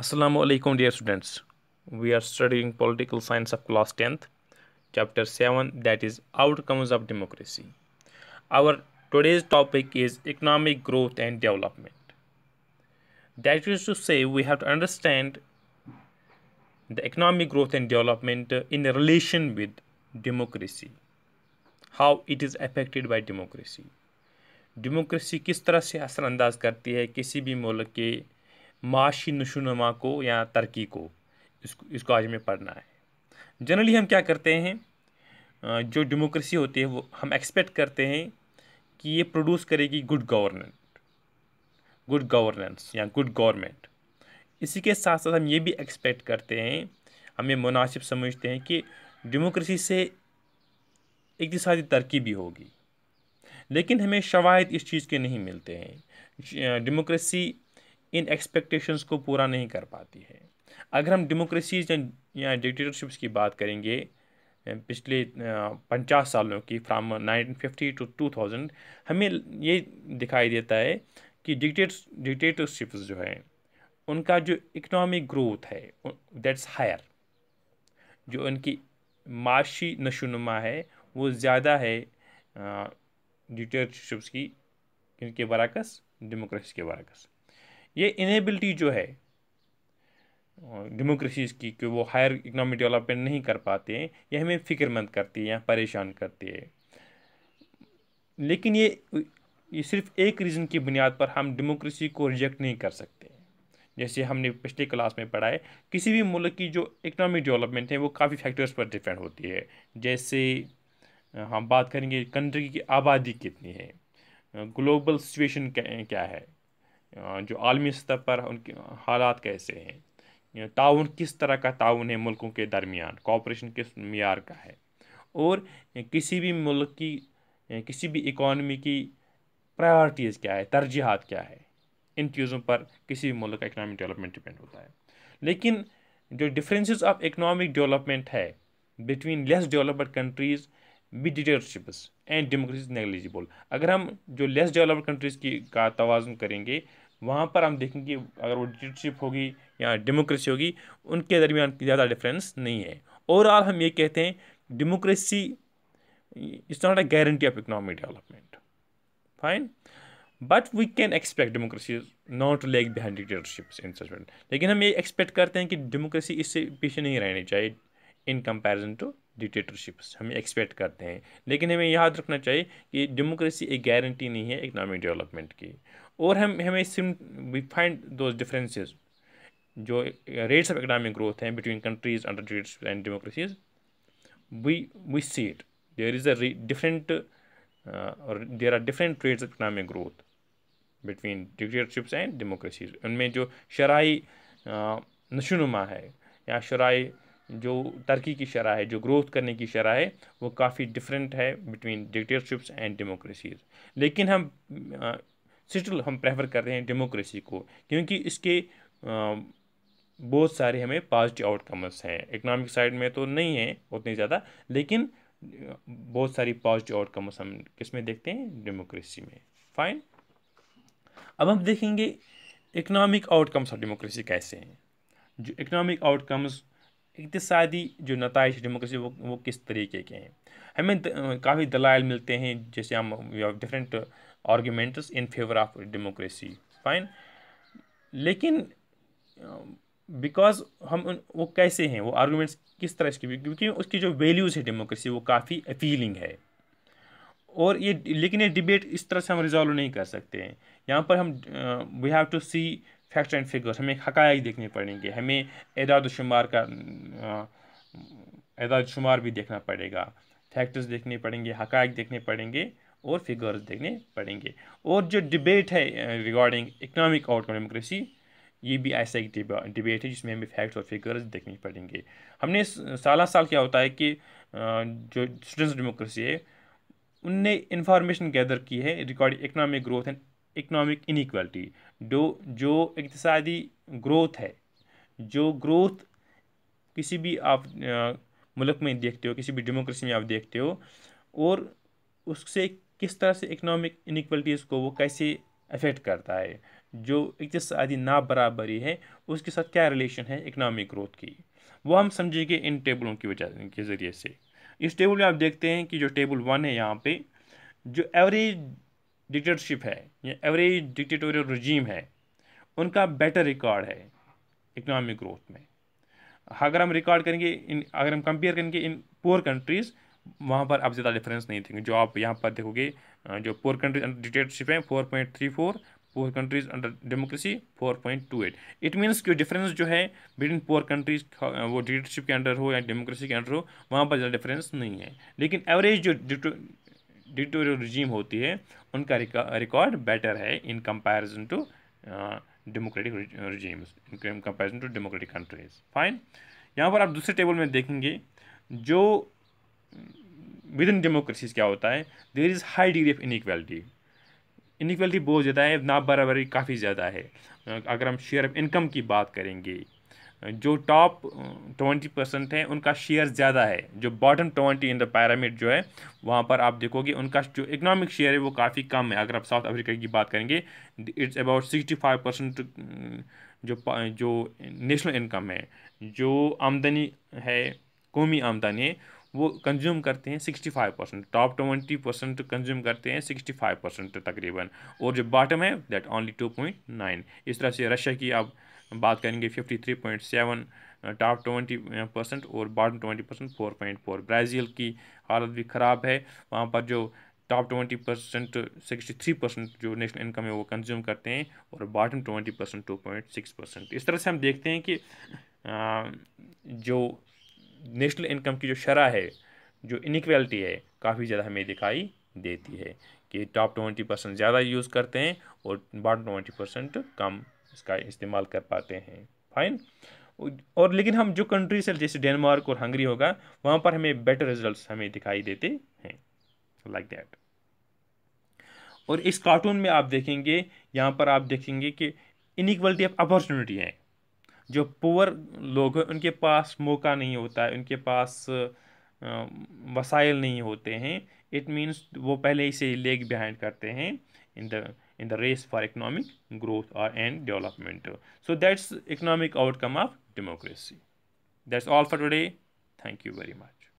Assalamu alaikum dear students. We are studying political science of class 10th, chapter 7 that is outcomes of democracy. Our today's topic is economic growth and development. That is to say we have to understand the economic growth and development in relation with democracy. How it is affected by democracy. Democracy, किस तरह से असर अंदाज करती है किसी भी मुल्क के माशी नशोनमा को या तरक्की को इसको इसको आज में पढ़ना है जनरली हम क्या करते हैं जो डेमोक्रेसी होती है वो हम एक्सपेक्ट करते हैं कि ये प्रोड्यूस करेगी गुड गवर्नमेंट गुड गवर्नेंस या गुड गवर्नमेंट इसी के साथ साथ हम ये भी एक्सपेक्ट करते हैं हमें मुनासिब समझते हैं कि डेमोक्रेसी से एक दिशाती तरक्की भी होगी लेकिन हमें शवायद इस चीज़ के नहीं मिलते हैं डेमोक्रेसी इन एक्सपेक्टेशंस को पूरा नहीं कर पाती है अगर हम डेमोक्रेसीज या डिक्टेटरशिप्स की बात करेंगे पिछले पचास सालों की from nineteen fifty to two thousand हमें ये दिखाई देता है कि डिक्टेट डिक्टेटरशिप्स जो हैं उनका जो इकोनॉमिक ग्रोथ है दैट्स हायर जो उनकी माशी नशोनुमा है वो ज़्यादा है डिक्टेटरशिप्स की इनके बरकस डेमोक्रेसी के बरकस ये इनेबिलिटी जो है डेमोक्रेसीज़ की कि वो हायर इकनॉमिक डेवलपमेंट नहीं कर पाते हैं ये हमें फ़िक्रमंद करती है या परेशान करती है लेकिन ये ये सिर्फ एक रीज़न की बुनियाद पर हम डेमोक्रेसी को रिजेक्ट नहीं कर सकते जैसे हमने पिछले क्लास में पढ़ा है किसी भी मुल्क की जो इकनॉमिक डेवलपमेंट है वो काफ़ी फैक्टर्स पर डिपेंड होती है जैसे हम बात करेंगे कंट्री की आबादी कितनी है ग्लोबल सिचुएशन क्या है जो आलमी सतह पर उनके हालात कैसे हैं ताउन किस तरह का ताउन है मुल्कों के दरमियान कॉपरेशन किस मीर का है और किसी भी मुल्क की किसी भी इकॉनमी की प्रायोरिटीज़ क्या है तरजीहत क्या है इन चीज़ों पर किसी भी मुल्क का इकनॉमिक डेवलपमेंट डिपेंड होता है लेकिन जो डिफरेंसेस ऑफ इकनॉमिक डेवलपमेंट है between less developed countries with dictatorships and democracy negligible अगर हम जो लेस डेवलप्ड कंट्रीज़ की का तोज़न करेंगे वहाँ पर हम देखेंगे अगर वो डिक्टेटरशिप होगी या डेमोक्रेसी होगी उनके दरमियान ज़्यादा डिफरेंस नहीं है ओवरऑल हम ये कहते हैं democracy it's not a guarantee of economic development fine but we can expect democracy not lag behind dictatorship in such लेकिन हम ये एक्सपेक्ट करते हैं कि डेमोक्रेसी इससे पीछे नहीं रहनी चाहिए इन कंपेरिजन टू डिक्टेटरशिप्स हम एक्सपेक्ट करते हैं लेकिन हमें याद रखना चाहिए कि डेमोक्रेसी एक गारंटी नहीं है इकनॉमिक डेवलपमेंट की और हम हमें सिम वी फाइंड दोज डिफरेंसेस जो रेट्स ऑफ इकनॉमिक ग्रोथ हैं between countries under dictatorship and democracies we we see it there is a different और there are different rates of economic growth between dictatorships and democracies उनमें जो शराइ uh, नशोनुमा है या शराइ जो तरक्की की शरह है जो ग्रोथ करने की शरह है वो काफ़ी डिफरेंट है बिटवीन डिक्टेटरशिप्स एंड डेमोक्रेसीज लेकिन हम सिटल हम प्रेफर कर रहे हैं डेमोक्रेसी को क्योंकि इसके आ, बहुत सारे हमें पॉजिटिव आउटकम्स हैं इकनॉमिक साइड में तो नहीं है उतनी ज़्यादा लेकिन बहुत सारी पॉजिटिव आउटकम्स हम किस में देखते हैं डेमोक्रेसी में फाइन अब हम देखेंगे इकनॉमिक आउटकम्स ऑफ डेमोक्रेसी कैसे हैं जो इकनॉमिक आउटकम्स इकतसादी जो नतज डेमोक्रेसी वो वो किस तरीके के हैं हमें काफ़ी दलाइल मिलते हैं जैसे हम different arguments in favour of democracy fine लेकिन बिकॉज हम वो कैसे हैं वो आर्गूमेंट्स किस तरह इसके क्योंकि उसकी जो वैल्यूज़ है डेमोक्रेसी वो काफ़ी अपीलिंग है और ये लेकिन ये डिबेट इस तरह से हम रिजॉल्व नहीं कर सकते हैं यहाँ पर हम we have to see facts and figures हमें हकाई देखने पड़ेंगे हमें एदाद शुमार का एदाद शुमार भी देखना पड़ेगा फैक्टर्स देखने पड़ेंगे हकायक देखने पड़ेंगे और फिगर्स देखने पड़ेंगे और जो डिबेट है रिगार्डिंग इकनॉमिक आउटकम डेमोक्रेसी ये भी ऐसा एक डिबेट है जिसमें हमें फैक्ट्स और फिगर्स देखने पड़ेंगे हमने साल साल क्या होता है कि जो स्टूडेंट्स डेमोक्रेसी है उनने इन्फॉर्मेशन गैदर की है recording economic growth and economic inequality जो जो इकतदी ग्रोथ है जो ग्रोथ किसी भी आप मुल्क में देखते हो किसी भी डेमोक्रेसी में आप देखते हो और उससे किस तरह से इकनॉमिक इनिक्वलिटीज़ को वो कैसे अफेक्ट करता है जो इकतदी ना बराबरी है उसके साथ क्या रिलेशन है इकनॉमिक ग्रोथ की वो हम समझेंगे इन टेबलों की वजह के ज़रिए से इस टेबल में आप देखते हैं कि जो टेबल वन है यहाँ पे जो एवरेज डिक्टेटरशिप है या एवरेज डिक्टेटोरियल रजीम है उनका बेटर रिकॉर्ड है इकनॉमिक ग्रोथ में अगर हम रिकॉर्ड करेंगे इन अगर हम कंपेयर करेंगे इन पुअर कंट्रीज़ वहाँ पर आप ज़्यादा डिफरेंस नहीं देंगे जो आप यहाँ पर देखोगे जो पुअर कंट्रीज अंडर डिक्टेटरशिप है four point three four poor countries under democracy four point two eight it means कि डिफरेंस जो है बिटवीन पुअर कंट्रीज वो डिक्टेटरशिप के अंडर हो या डेमोक्रेसी के अंडर हो वहाँ पर ज़्यादा डिफरेंस नहीं है लेकिन एवरेज जो डिक्टोरियल रिजीम होती है उनका रिकॉर्ड बेटर है in comparison to democratic regimes in comparison to democratic countries fine यहाँ पर आप दूसरे टेबल में देखेंगे जो विद इन डेमोक्रेसीज क्या होता है there is high degree of inequality inequality बहुत ज़्यादा है ना बराबरी काफ़ी ज़्यादा है अगर हम शेयर ऑफ इनकम की बात करेंगे जो टॉप ट्वेंटी परसेंट हैं उनका शेयर ज़्यादा है जो bottom twenty in the pyramid जो है वहाँ पर आप देखोगे उनका जो इकोनॉमिक शेयर है वो काफ़ी कम है अगर आप साउथ अफ्रीका की बात करेंगे it's about sixty five percent जो जो नेशनल इनकम है जो आमदनी है कौमी आमदनी है वो कंज्यूम करते हैं sixty five percent top twenty percent consume करते हैं सिक्सटी फाइव परसेंट तकरीबन और जो बॉटम है that only two point nine इस तरह से रशिया की आप बात करेंगे fifty three point seven top twenty percent और bottom twenty percent four point four Brazil की हालत भी ख़राब है वहाँ पर जो top twenty percent sixty three percent जो नेशनल इनकम है वो कंज्यूम करते हैं और bottom twenty percent two point six percent इस तरह से हम देखते हैं कि जो नेशनल इनकम की जो शरह है जो इनक्वलिटी है काफ़ी ज़्यादा हमें दिखाई देती है कि टॉप ट्वेंटी परसेंट ज़्यादा यूज़ करते हैं और बॉटम ट्वेंटी परसेंट कम इसका इस्तेमाल कर पाते हैं फाइन और लेकिन हम जो कंट्रीज है जैसे डेनमार्क और हंगरी होगा वहाँ पर हमें बेटर रिजल्ट्स हमें दिखाई देते हैं लाइक like दैट और इस कार्टून में आप देखेंगे यहाँ पर आप देखेंगे कि इनिक्वलिटी ऑफ अपॉर्चुनिटी है जो पुअर लोग हैं उनके पास मौका नहीं होता है उनके पास वसाइल नहीं होते हैं इट मीन्स वो पहले ही से लेग बिहाइंड करते हैं in the in the race for economic growth or and development. So that's economic outcome of democracy. That's all for today. Thank you very much.